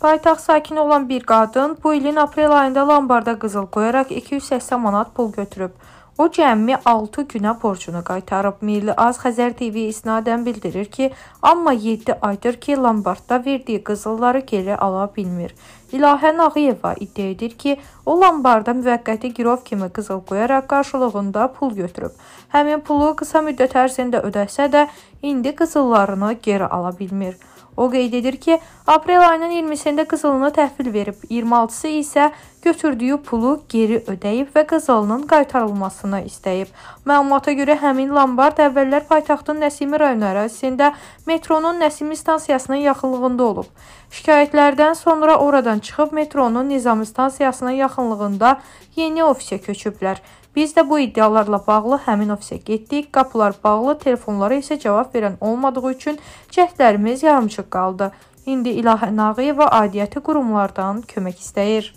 Paytaxt sakini olan bir qadın bu ilin aprel ayında lambarda qızıl qoyaraq 280 manat pul götürüb. O cəmi 6 günə borcunu qaytarıb. Milli Az Xəzər TV isnadən bildirir ki, amma 7 aydır ki, Lombardda verdiyi qızılları geri ala bilmir. İlahə Nağıyeva iddia edir ki, o Lombarda müvəqqəti girov kimi qızıl qoyaraq qarşılığında pul götürüb. Həmin pulu qısa müddət ərzində ödəsə də, indi qızıllarını geri ala bilmir. O qeyd edir ki, aprel ayının 20-sində Qızılına təhvil verib, 26-sı isə götürdüyü pulu geri ödəyib və qızılının qaytarılmasını istəyib. Məlumata görə həmin Lombard əvvəllər paytaxtın Nəsimi rayon ərazisində metronun Nəsimi stansiyasının yaxınlığında olub. Şikayətlərdən sonra oradan çıxıb metronun Nizami stansiyasının yaxınlığında yeni ofisə köçüblər. Biz də bu iddialarla bağlı həmin ofisə getdik. Qapılar bağlı, telefonlara isə cavab verən olmadığı üçün cəhdlərimiz yarımçıq qaldı. İndi İlahə Nağıyeva adiyyəti qurumlardan kömək istəyir.